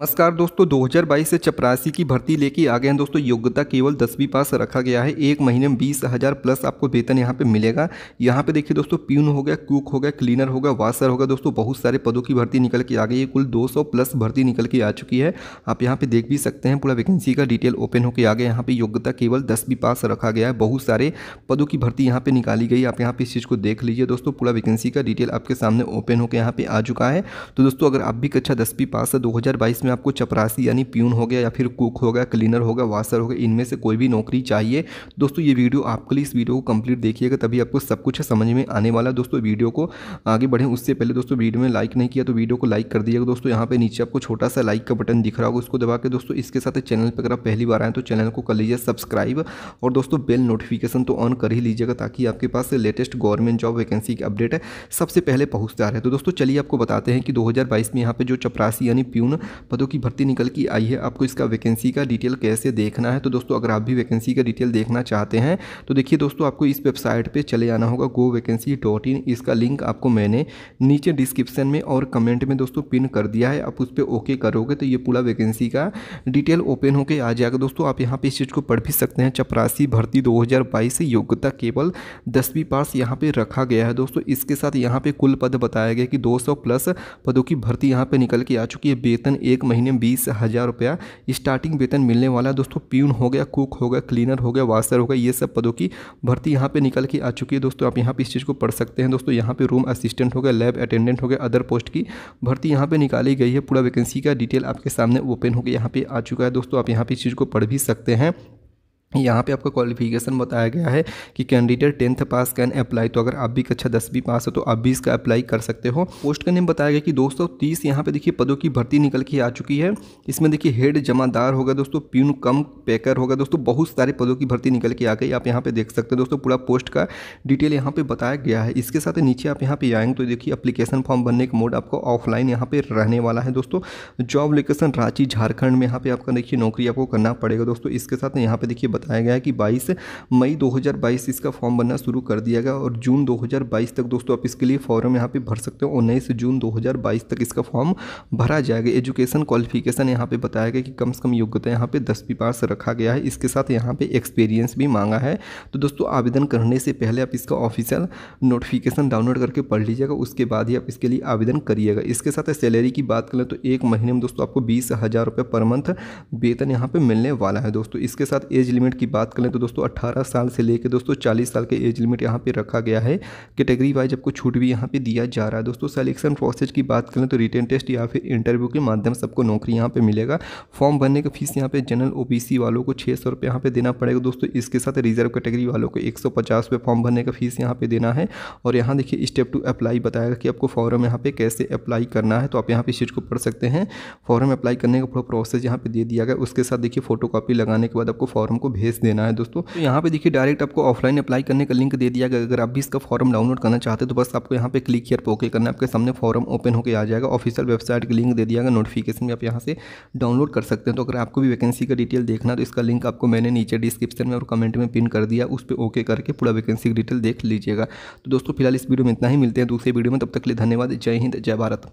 नमस्कार दोस्तों 2022 से चपरासी की भर्ती लेके आ गए हैं दोस्तों योग्यता केवल दसवीं पास रखा गया है एक महीने में बीस हज़ार प्लस आपको वेतन यहाँ पे मिलेगा यहाँ पे देखिए दोस्तों प्यून हो गया कुक हो गया क्लीनर होगा वाशर होगा दोस्तों बहुत सारे पदों की भर्ती निकल के आ गई है कुल 200 प्लस भर्ती निकल के आ चुकी है आप यहाँ पर देख भी सकते हैं पूरा वैकेंसी का डिटेल ओपन होकर आ गया यहाँ पर योग्यता केवल दसवीं पास रखा गया है बहुत सारे पदों की भर्ती यहाँ पर निकाली गई आप यहाँ पर इस चीज़ को देख लीजिए दोस्तों पूरा वैकेंसी का डिटेल आपके सामने ओपन होकर यहाँ पर आ चुका है तो दोस्तों अगर आप भी कक्षा दसवीं पास है दो इसमें आपको चपरासी यानी प्यून हो गया या फिर कुक हो गया क्लीनर हो गया वाशर हो गया इनमें से कोई भी नौकरी चाहिए दोस्तों ये वीडियो आपके लिए इस वीडियो को कंप्लीट देखिएगा तभी आपको सब कुछ समझ में आने वाला है दोस्तों वीडियो को आगे बढ़ें उससे पहले दोस्तों वीडियो में लाइक नहीं किया तो वीडियो को लाइक कर दीजिएगा दोस्तों यहाँ पर नीचे आपको छोटा सा लाइक का बटन दिख रहा होगा उसको दबा के दोस्तों इसके साथ चैनल पर अगर आप पहली बार आएँ तो चैनल को कर लीजिए सब्सक्राइब और दोस्तों बेल नोटिफिकेशन तो ऑन कर ही लीजिएगा ताकि आपके पास लेटेस्ट गवर्नमेंट जॉब वैकेंसी की अपडेट सबसे पहले पहुँचता रहे तो दोस्तों चलिए आपको बताते हैं कि दो में यहाँ पर जो चपरासी यानी प्यून पदों की भर्ती निकल की आई है आपको इसका वैकेंसी का डिटेल कैसे देखना है तो दोस्तों अगर आप भी वैकेंसी का डिटेल देखना चाहते हैं तो देखिए दोस्तों आपको इस वेबसाइट पर चले आना होगा गो वैकेंसी डॉट इन इसका लिंक आपको मैंने नीचे डिस्क्रिप्शन में और कमेंट में दोस्तों पिन कर दिया है आप उस पर ओके करोगे तो ये पूरा वैकेंसी का डिटेल ओपन होकर आ जाएगा दोस्तों आप यहाँ पर इस चीज़ को पढ़ भी सकते हैं चपरासी भर्ती दो योग्यता केवल दसवीं पास यहाँ पे रखा गया है दोस्तों इसके साथ यहाँ पे कुल पद बताया गया कि 200 प्लस पदों की भर्ती यहाँ पे निकल के आ चुकी है वेतन एक महीने में बीस हज़ार रुपया स्टार्टिंग वेतन मिलने वाला है दोस्तों प्यून हो गया कुक हो गया क्लीनर हो गया वाशर हो गया ये सब पदों की भर्ती यहाँ पे निकल के आ चुकी है दोस्तों आप यहाँ पे इस चीज़ को पढ़ सकते हैं दोस्तों यहाँ पे रूम असिस्टेंट हो गया लैब अटेंडेंट हो गया अदर पोस्ट की भर्ती यहाँ पर निकाली गई है पूरा वैकेंसी का डिटेल आपके सामने ओपन हो गया यहाँ पर आ चुका है दोस्तों आप यहाँ पर इस चीज़ को पढ़ भी सकते हैं यहाँ पे आपका क्वालिफिकेशन बताया गया है कि candidate tenth pass can apply तो अगर आप भी कक्षा अच्छा दसवीं पास हो तो आप भी इसका अप्लाई कर सकते हो पोस्ट का नेम बताया गया कि दोस्तों तीस यहाँ पे देखिए पदों की भर्ती निकल के आ चुकी है इसमें देखिए हेड जमादार होगा दोस्तों प्यून कम पैकर होगा दोस्तों बहुत सारे पदों की भर्ती निकल के आ गई आप यहाँ पर देख सकते हो दोस्तों पूरा पोस्ट का डिटेल यहाँ पर बताया गया है इसके साथ नीचे आप यहाँ पर आएंगे तो देखिए अप्लीकेशन फॉर्म भरने का मोड आपको ऑफलाइन यहाँ पर रहने वाला है दोस्तों जॉब लोकेशन रांची झारखंड में यहाँ पर आपका देखिए नौकरी आपको करना पड़ेगा दोस्तों इसके साथ यहाँ पर देखिए बताया गया है कि 22 मई 2022 इसका फॉर्म बनना शुरू कर दिया गया और जून 2022 तक दोस्तों आप इसके लिए फॉर्म यहाँ पे भर सकते हो उन्नीस जून 2022 तक इसका फॉर्म भरा जाएगा एजुकेशन क्वालिफिकेशन यहाँ पे बताया गया कि कम से कम योग्यता यहाँ पे दसवीं पास रखा गया है इसके साथ यहाँ पे एक्सपीरियंस भी मांगा है तो दोस्तों आवेदन करने से पहले आप इसका ऑफिशियल नोटिफिकेशन डाउनलोड करके पढ़ लीजिएगा उसके बाद ही आप इसके लिए आवेदन करिएगा इसके साथ सैलरी की बात करें तो एक महीने में दोस्तों आपको बीस हज़ार रुपये पर मंथ वेतन यहाँ पर मिलने वाला है दोस्तों इसके साथ एज लिमिट लिमिट की बात करें तो दोस्तों अट्ठारह साल से लेकर दोस्तों चालीस साल के एज लिमिट यहाँ पे रखा गया है कैटेगरी वाइज आपको छूट भी यहाँ पे दिया जा रहा है दोस्तों सिलेक्शन प्रोसेस की बात करें तो रिटर्न टेस्ट या फिर इंटरव्यू के माध्यम से आपको नौकरी यहाँ पे मिलेगा फॉर्म भरने का फीस यहाँ पे जनरल ओबीसी वालों को छः सौ रुपये यहाँ पे देना पड़ेगा दोस्तों इसके साथ रिजर्व कैटेगरी वालों को एक सौ पचास रुपये फॉर्म भरने का फीस यहाँ पे देना है और यहाँ देखिए स्टेप टू अप्लाई बताएगा कि आपको फॉर्म यहाँ पे कैसे अप्लाई करना है तो आप यहाँ पे चीज़ को पढ़ सकते हैं फॉर्म अप्लाई करने का पूरा प्रोसेस यहाँ पे दे दिया गया उसके साथ देखिए फोटो लगाने के बाद आपको फॉर्म को भेज देना है दोस्तों तो यहाँ पे देखिए डायरेक्ट आपको ऑफलाइन अप्लाई करने का लिंक दे दिया गया अगर आप भी इसका फॉर्म डाउनलोड करना चाहते हैं तो बस आपको यहाँ पे क्लिक किया पर ओके करना आपके सामने फॉर्म ओपन होकर आ जाएगा ऑफिशियल वेबसाइट का लिंक दे दिया गया नोटिफिकेशन भी आप यहाँ से डाउनलोड कर सकते हैं तो अगर आपको भी वैकेंसी का डिटेल देखना तो इसका लिंक आपको मैंने नीचे डिस्क्रिप्शन में और कमेंट में पिन कर दिया उस पर ओके करके पूरा वैकेंसी की डिटेल देख लीजिएगा तो दोस्तों फिलहाल इस वीडियो में इतना ही मिलते हैं दूसरे वीडियो में तब तक के लिए धन्यवाद जय हिंद जय भारत